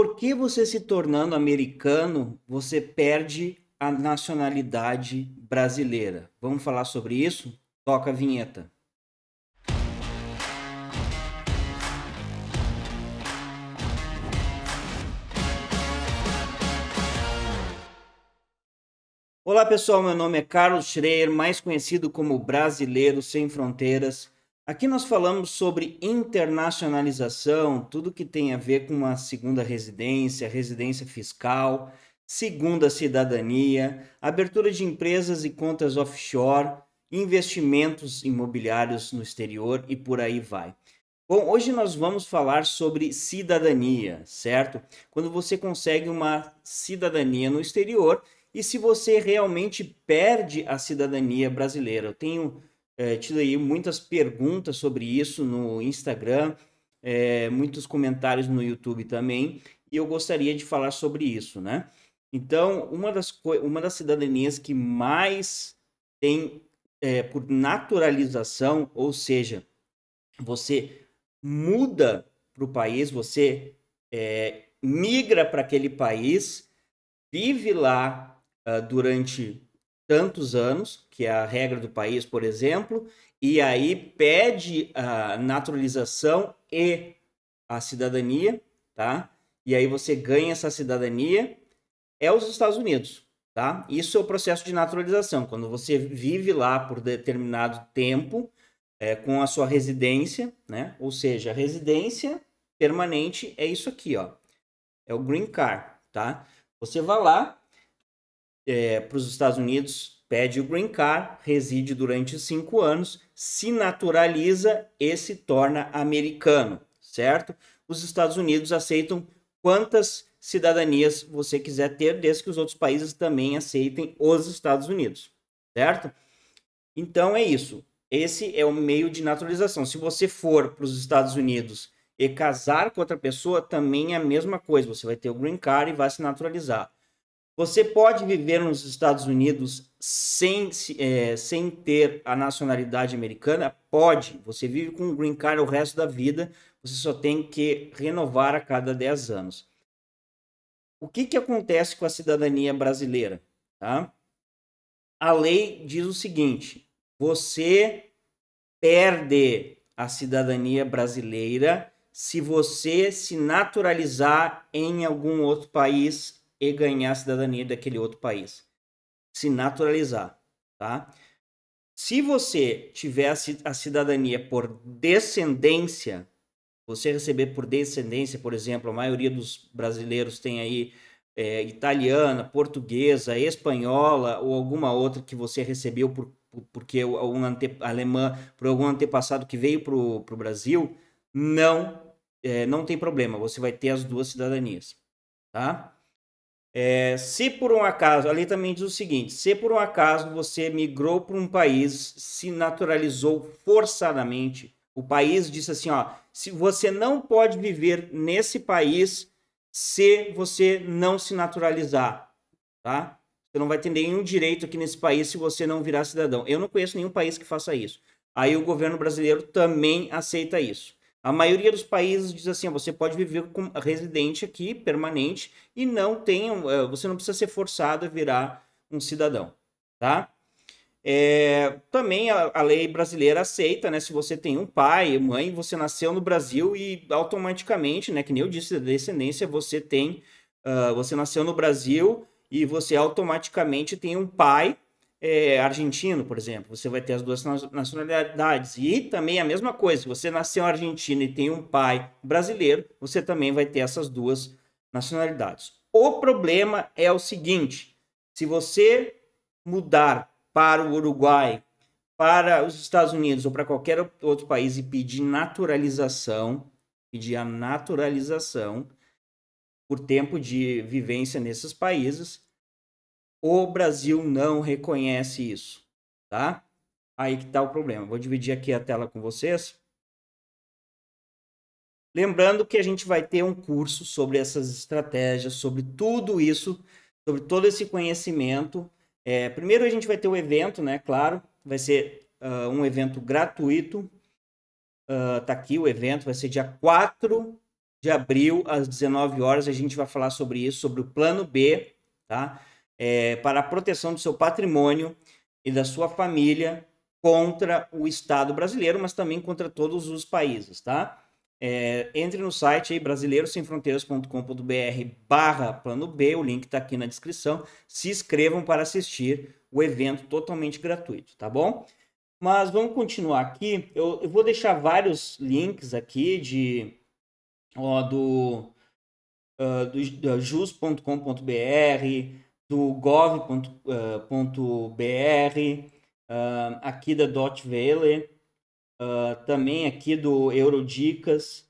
Por que você se tornando americano, você perde a nacionalidade brasileira? Vamos falar sobre isso? Toca a vinheta. Olá pessoal, meu nome é Carlos Schreier, mais conhecido como Brasileiro Sem Fronteiras. Aqui nós falamos sobre internacionalização, tudo que tem a ver com uma segunda residência, residência fiscal, segunda cidadania, abertura de empresas e contas offshore, investimentos imobiliários no exterior e por aí vai. Bom, hoje nós vamos falar sobre cidadania, certo? Quando você consegue uma cidadania no exterior e se você realmente perde a cidadania brasileira. Eu tenho é, tido aí muitas perguntas sobre isso no Instagram, é, muitos comentários no YouTube também, e eu gostaria de falar sobre isso, né? Então, uma das, uma das cidadanias que mais tem é, por naturalização, ou seja, você muda para o país, você é, migra para aquele país, vive lá uh, durante tantos anos, que é a regra do país, por exemplo, e aí pede a naturalização e a cidadania, tá? E aí você ganha essa cidadania, é os Estados Unidos, tá? Isso é o processo de naturalização, quando você vive lá por determinado tempo é, com a sua residência, né? Ou seja, residência permanente é isso aqui, ó. É o green card, tá? Você vai lá, é, para os Estados Unidos, pede o green card, reside durante cinco anos, se naturaliza e se torna americano, certo? Os Estados Unidos aceitam quantas cidadanias você quiser ter, desde que os outros países também aceitem os Estados Unidos, certo? Então é isso. Esse é o meio de naturalização. Se você for para os Estados Unidos e casar com outra pessoa, também é a mesma coisa. Você vai ter o green card e vai se naturalizar. Você pode viver nos Estados Unidos sem, é, sem ter a nacionalidade americana? Pode. Você vive com o green card o resto da vida, você só tem que renovar a cada 10 anos. O que, que acontece com a cidadania brasileira? Tá? A lei diz o seguinte: você perde a cidadania brasileira se você se naturalizar em algum outro país e ganhar a cidadania daquele outro país. Se naturalizar, tá? Se você tiver a cidadania por descendência, você receber por descendência, por exemplo, a maioria dos brasileiros tem aí é, italiana, portuguesa, espanhola ou alguma outra que você recebeu por, por porque um ante, alemã, por algum antepassado que veio para o Brasil, não, é, não tem problema, você vai ter as duas cidadanias, tá? É, se por um acaso, a lei também diz o seguinte: se por um acaso você migrou para um país, se naturalizou forçadamente, o país disse assim: ó, se você não pode viver nesse país se você não se naturalizar, tá? Você não vai ter nenhum direito aqui nesse país se você não virar cidadão. Eu não conheço nenhum país que faça isso. Aí o governo brasileiro também aceita isso. A maioria dos países diz assim: você pode viver como residente aqui, permanente, e não tem, eh, você não precisa ser forçado a virar um cidadão, tá? É, também a, a, lei brasileira aceita, né? Se você tem um pai, mãe, você nasceu no Brasil e automaticamente, né? Que nem eu disse, descendência, você tem, uh, você nasceu no Brasil e você automaticamente tem um pai é, argentino, por exemplo, você vai ter as duas nacionalidades. E também a mesma coisa, se você nasceu argentino e tem um pai brasileiro, você também vai ter essas duas nacionalidades. O problema é o seguinte: se você mudar para o Uruguai, para os Estados Unidos ou para qualquer outro país e pedir naturalização, pedir a naturalização por tempo de vivência nesses países, o Brasil não reconhece isso, tá? Aí que tá o problema. Vou dividir aqui a tela com vocês. Lembrando que a gente vai ter um curso sobre essas estratégias, sobre tudo isso, sobre todo esse conhecimento. É, primeiro a gente vai ter o evento, né? Claro, vai ser uh, um evento gratuito. Uh, tá aqui o evento, vai ser dia 4 de abril, às 19 horas. A gente vai falar sobre isso, sobre o plano B, tá? é, para a proteção do seu patrimônio e da sua família contra o Estado brasileiro, mas também contra todos os países, tá? É, entre no site aí, brasileirosemfronteiras.com.br barra plano B, o link está aqui na descrição. Se inscrevam para assistir o evento totalmente gratuito, tá bom? Mas vamos continuar aqui. Eu, eu vou deixar vários links aqui de ó, do, uh, do, do jus.com.br, do gov.br, eh, ah, aqui da Dot Veiler, ah, também aqui do Eurodicas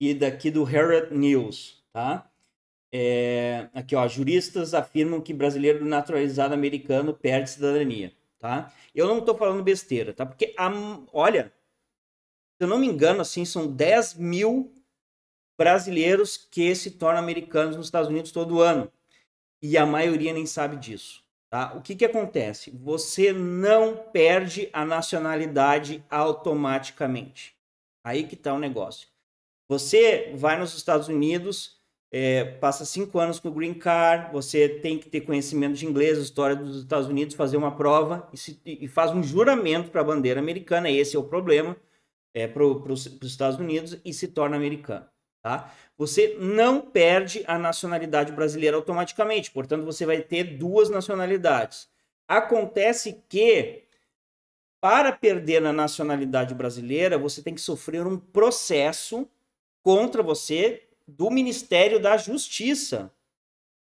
e daqui do Herald News, tá? É, aqui, ó, juristas afirmam que brasileiro naturalizado americano perde cidadania, tá? Eu não tô falando besteira, tá? Porque, a, olha, se eu não me engano, assim, são 10 mil brasileiros que se tornam americanos nos Estados Unidos todo ano. E a maioria nem sabe disso. Tá? O que, que acontece? Você não perde a nacionalidade automaticamente. Aí que está o negócio. Você vai nos Estados Unidos, é, passa cinco anos com o Green Card, você tem que ter conhecimento de inglês, história dos Estados Unidos, fazer uma prova e, se, e faz um juramento para a bandeira americana. Esse é o problema é, para os Estados Unidos e se torna americano. Tá? Você não perde a nacionalidade brasileira automaticamente, portanto, você vai ter duas nacionalidades. Acontece que, para perder a nacionalidade brasileira, você tem que sofrer um processo contra você do Ministério da Justiça.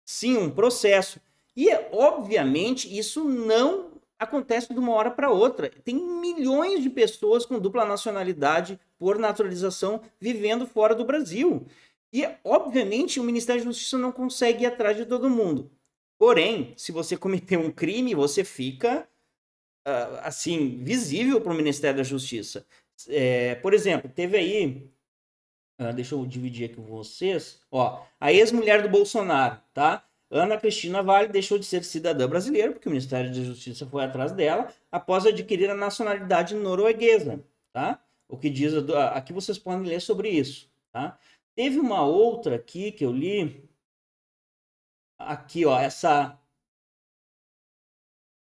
Sim, um processo. E, obviamente, isso não acontece de uma hora para outra. Tem milhões de pessoas com dupla nacionalidade por naturalização vivendo fora do Brasil. E, obviamente, o Ministério da Justiça não consegue ir atrás de todo mundo. Porém, se você cometeu um crime, você fica, uh, assim, visível para o Ministério da Justiça. É, por exemplo, teve aí. Uh, deixa eu dividir aqui com vocês. Ó, a ex-mulher do Bolsonaro, tá? Ana Cristina Vale deixou de ser cidadã brasileira, porque o Ministério da Justiça foi atrás dela, após adquirir a nacionalidade norueguesa, tá? O que diz, aqui vocês podem ler sobre isso, tá? Teve uma outra aqui que eu li, aqui, ó, essa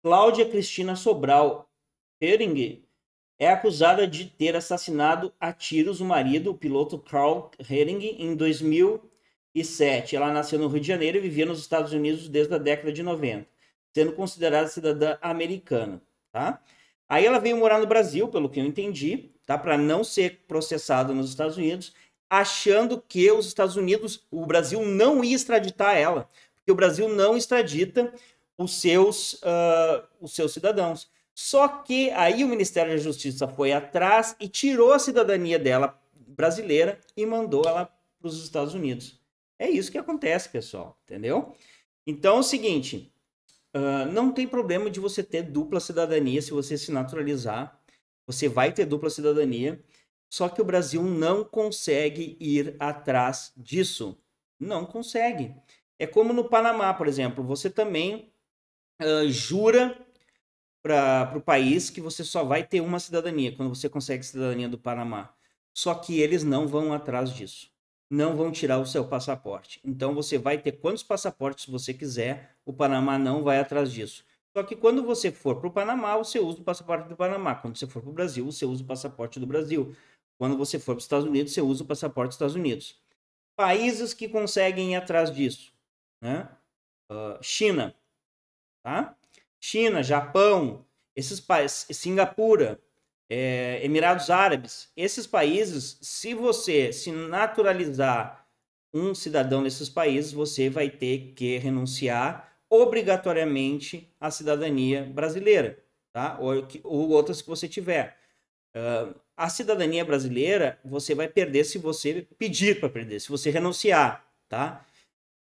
Cláudia Cristina Sobral Hering é acusada de ter assassinado a tiros o marido, o piloto Carl Hering, em 2000 1907. Ela nasceu no Rio de Janeiro e vivia nos Estados Unidos desde a década de 90, sendo considerada cidadã americana, tá? Aí ela veio morar no Brasil, pelo que eu entendi, tá? Para não ser processada nos Estados Unidos, achando que os Estados Unidos, o Brasil não ia extraditar ela, porque o Brasil não extradita os seus, uh, os seus cidadãos. Só que aí o Ministério da Justiça foi atrás e tirou a cidadania dela brasileira e mandou ela para os Estados Unidos. É isso que acontece, pessoal, entendeu? Então é o seguinte, uh, não tem problema de você ter dupla cidadania se você se naturalizar. Você vai ter dupla cidadania, só que o Brasil não consegue ir atrás disso. Não consegue. É como no Panamá, por exemplo, você também uh, jura para o país que você só vai ter uma cidadania quando você consegue cidadania do Panamá. Só que eles não vão atrás disso não vão tirar o seu passaporte. Então você vai ter quantos passaportes você quiser, o Panamá não vai atrás disso. Só que quando você for para o Panamá, você usa o passaporte do Panamá. Quando você for para o Brasil, você usa o passaporte do Brasil. Quando você for para os Estados Unidos, você usa o passaporte dos Estados Unidos. Países que conseguem ir atrás disso, né? Uh, China, tá? China, Japão, esses países, Singapura, é, Emirados Árabes. Esses países, se você se naturalizar um cidadão desses países, você vai ter que renunciar obrigatoriamente à cidadania brasileira, tá? Ou, ou outras que você tiver. Uh, a cidadania brasileira você vai perder se você pedir para perder, se você renunciar, tá?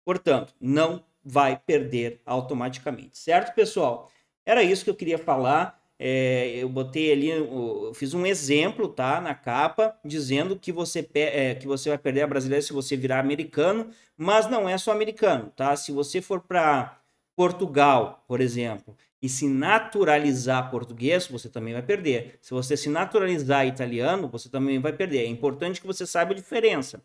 Portanto, não vai perder automaticamente, certo, pessoal? Era isso que eu queria falar. É, eu botei ali, eu fiz um exemplo, tá, na capa, dizendo que você, é, que você vai perder a brasileira se você virar americano, mas não é só americano, tá? Se você for para Portugal, por exemplo, e se naturalizar português, você também vai perder. Se você se naturalizar italiano, você também vai perder. É importante que você saiba a diferença.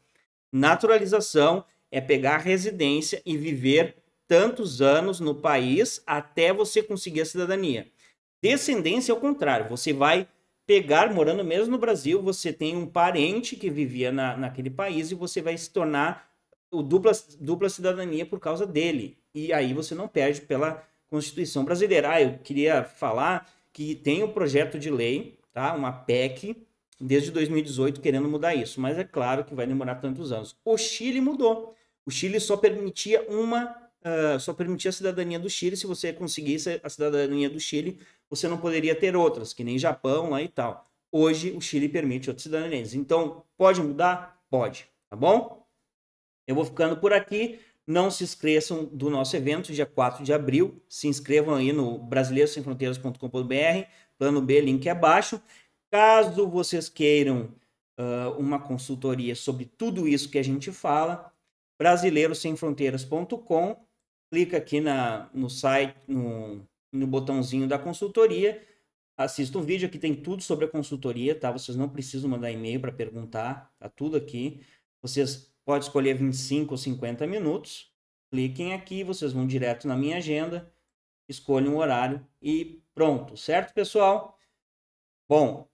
Naturalização é pegar residência e viver tantos anos no país até você conseguir a cidadania. Descendência é o contrário, você vai pegar, morando mesmo no Brasil, você tem um parente que vivia na, naquele país e você vai se tornar o dupla, dupla cidadania por causa dele. E aí você não perde pela Constituição brasileira. Ah, eu queria falar que tem um projeto de lei, tá? uma PEC, desde 2018 querendo mudar isso, mas é claro que vai demorar tantos anos. O Chile mudou. O Chile só permitia uma, uh, só permitia a cidadania do Chile se você conseguisse a cidadania do Chile você não poderia ter outras, que nem Japão lá e tal. Hoje o Chile permite outros cidadanias. Então, pode mudar? Pode, tá bom? Eu vou ficando por aqui. Não se esqueçam do nosso evento, dia 4 de abril. Se inscrevam aí no brasileirosemfronteiras.com.br, plano B, link abaixo. Caso vocês queiram uh, uma consultoria sobre tudo isso que a gente fala, brasileirosemfronteiras.com, clica aqui na, no site, no, no botãozinho da consultoria. Assista o vídeo, aqui tem tudo sobre a consultoria, tá? Vocês não precisam mandar e-mail para perguntar, tá tudo aqui. Vocês podem escolher 25 ou 50 minutos. Cliquem aqui, vocês vão direto na minha agenda, escolhem um horário e pronto, certo, pessoal? Bom,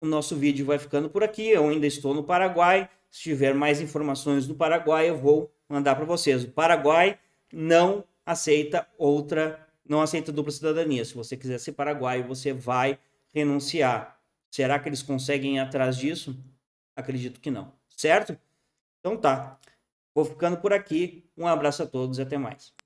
o nosso vídeo vai ficando por aqui. Eu ainda estou no Paraguai. Se tiver mais informações do Paraguai, eu vou mandar para vocês. O Paraguai não aceita outra não aceita dupla cidadania. Se você quiser ser paraguaio, você vai renunciar. Será que eles conseguem ir atrás disso? Acredito que não. Certo? Então tá. Vou ficando por aqui. Um abraço a todos e até mais.